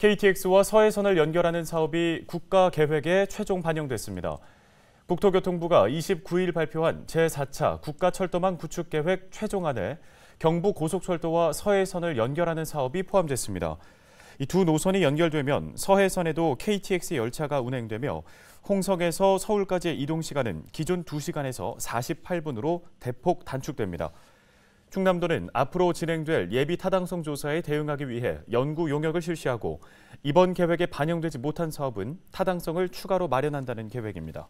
KTX와 서해선을 연결하는 사업이 국가 계획에 최종 반영됐습니다. 국토교통부가 29일 발표한 제4차 국가철도망 구축계획 최종안에 경부 고속철도와 서해선을 연결하는 사업이 포함됐습니다. 이 두 노선이 연결되면 서해선에도 KTX 열차가 운행되며 홍성에서 서울까지의 이동 시간은 기존 2시간에서 48분으로 대폭 단축됩니다. 충남도는 앞으로 진행될 예비 타당성 조사에 대응하기 위해 연구 용역을 실시하고 이번 계획에 반영되지 못한 사업은 타당성을 추가로 마련한다는 계획입니다.